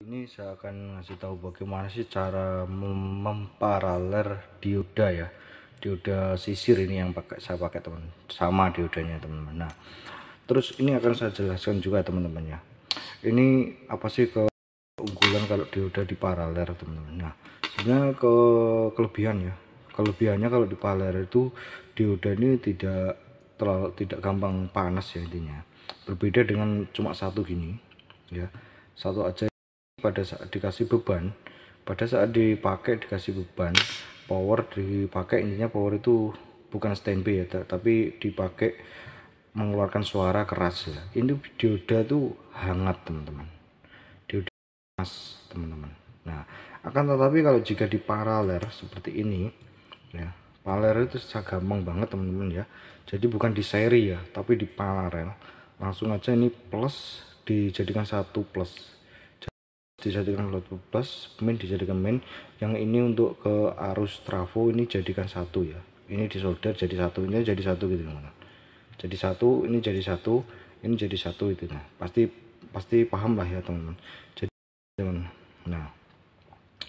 Ini saya akan ngasih tahu bagaimana sih cara mem memparaler dioda ya. Dioda sisir ini yang pakai saya pakai teman. Sama diodanya teman-teman. Nah, terus ini akan saya jelaskan juga teman-teman ya. Ini apa sih keunggulan kalau dioda di paraler teman-teman. Nah, sebenarnya ke kelebihan ya. Kelebihannya kalau di paraler itu dioda ini tidak terlalu tidak gampang panas ya intinya. Berbeda dengan cuma satu gini ya. Satu aja pada saat dikasih beban pada saat dipakai dikasih beban power dipakai intinya power itu bukan standby ya tapi dipakai mengeluarkan suara keras ya ini dioda tuh hangat teman-teman dioda mas teman-teman nah akan tetapi kalau jika di paralel seperti ini ya paralel itu gampang banget teman-teman ya jadi bukan di seri ya tapi di paralel langsung aja ini plus dijadikan satu plus dijadikan load plus main dijadikan main yang ini untuk ke arus trafo ini jadikan satu ya ini disolder jadi satu ini jadi satu gitu teman-teman jadi satu ini jadi satu ini jadi satu itu nah pasti pasti paham lah ya teman-teman jadi teman nah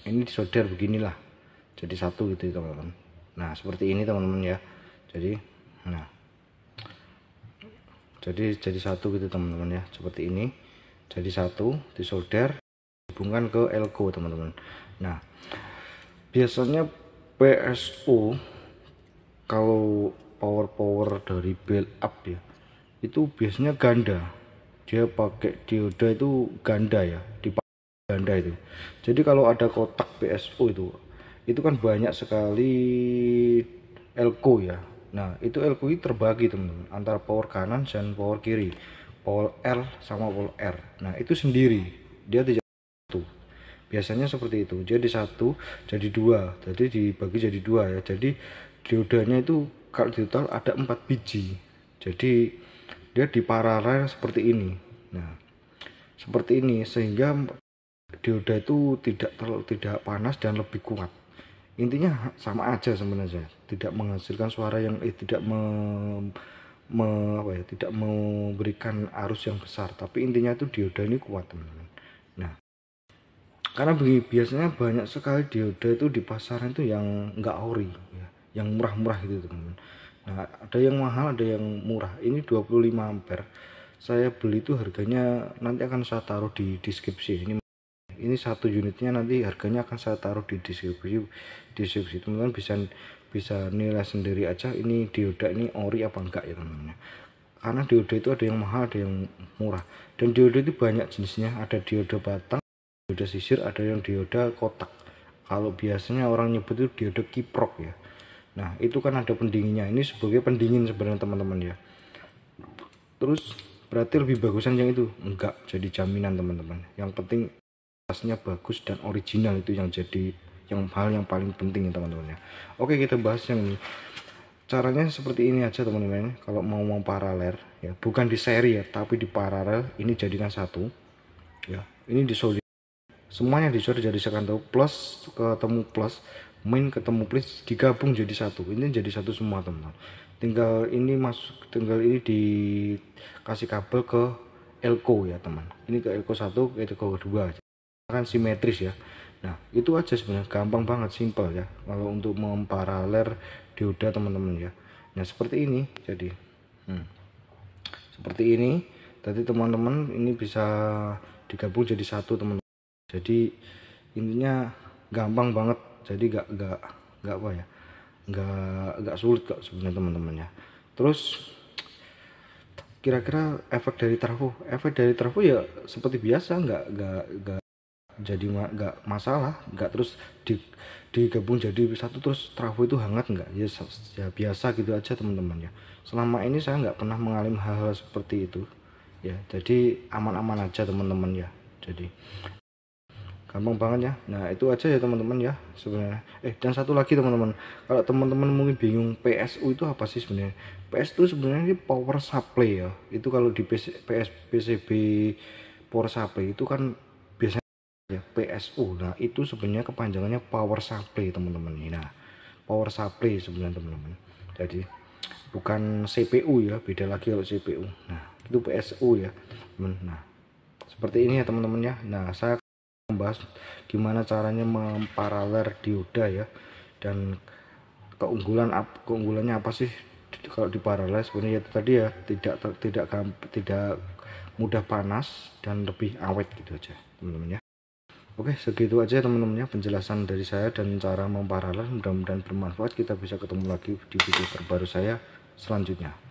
ini disolder beginilah jadi satu gitu ya, teman-teman nah seperti ini teman-teman ya jadi nah jadi jadi satu gitu teman-teman ya seperti ini jadi satu disolder hubungkan ke elko teman-teman nah biasanya PSU kalau power power dari build up ya itu biasanya ganda dia pakai dioda itu ganda ya di ganda itu jadi kalau ada kotak PSU itu itu kan banyak sekali elko ya Nah, itu ini terbagi teman-teman antara power kanan dan power kiri. Power L sama power R. Nah, itu sendiri. Dia tidak biasanya seperti itu jadi satu jadi dua jadi dibagi jadi dua ya jadi diodanya itu kalau di total ada empat biji jadi dia di seperti ini nah seperti ini sehingga dioda itu tidak terlalu tidak panas dan lebih kuat intinya sama aja sebenarnya tidak menghasilkan suara yang eh, tidak me, me, apa ya tidak memberikan arus yang besar tapi intinya itu dioda ini kuat teman-teman karena biasanya banyak sekali dioda itu di pasaran itu yang enggak ori ya. yang murah-murah gitu teman-teman nah ada yang mahal ada yang murah ini 25 ampere saya beli itu harganya nanti akan saya taruh di deskripsi ini ini satu unitnya nanti harganya akan saya taruh di deskripsi deskripsi teman-teman bisa bisa nilai sendiri aja ini dioda ini ori apa enggak ya teman-teman karena dioda itu ada yang mahal ada yang murah dan dioda itu banyak jenisnya ada dioda batang dioda sisir ada yang dioda kotak kalau biasanya orang nyebut itu dioda kiprok ya nah itu kan ada pendinginnya ini sebagai pendingin sebenarnya teman-teman ya terus berarti lebih bagusan yang itu enggak jadi jaminan teman-teman yang penting tasnya bagus dan original itu yang jadi yang hal yang paling penting ya teman-teman ya oke kita bahas yang ini caranya seperti ini aja teman-teman kalau mau mau paralel ya bukan di seri ya tapi di paralel ini jadikan satu ya ini di solid semuanya dicuri jadi sekanto plus ketemu plus main ketemu plus digabung jadi satu ini jadi satu semua teman tinggal ini masuk tinggal ini dikasih kabel ke elko ya teman ini ke elko satu ke elko dua akan simetris ya nah itu aja sebenarnya gampang banget simple ya kalau untuk memparaler dioda teman-teman ya nah seperti ini jadi hmm, seperti ini tadi teman-teman ini bisa digabung jadi satu teman-teman jadi intinya gampang banget jadi gak gak gak apa ya gak gak sulit kok sebenarnya teman-teman ya terus kira-kira efek dari trafo efek dari trafo ya seperti biasa nggak nggak nggak jadi nggak masalah nggak terus di digabung jadi satu terus trafo itu hangat nggak ya, ya biasa gitu aja teman-teman ya selama ini saya nggak pernah mengalami hal-hal seperti itu ya jadi aman-aman aja teman-teman ya jadi gampang banget ya nah itu aja ya teman-teman ya sebenarnya eh dan satu lagi teman-teman kalau teman-teman mungkin bingung PSU itu apa sih sebenarnya PS itu sebenarnya ini power supply ya itu kalau di PC, PS PCB power supply itu kan biasanya ya PSU nah itu sebenarnya kepanjangannya power supply teman-teman nah power supply sebenarnya teman-teman jadi bukan CPU ya beda lagi kalau CPU nah itu PSU ya nah seperti ini ya teman-teman ya nah saya membahas gimana caranya memparaler dioda ya dan keunggulan keunggulannya apa sih kalau di paralel sebenarnya itu tadi ya tidak tidak tidak mudah panas dan lebih awet gitu aja teman-teman ya Oke segitu aja teman-teman ya penjelasan dari saya dan cara memparalel mudah-mudahan bermanfaat kita bisa ketemu lagi di video terbaru saya selanjutnya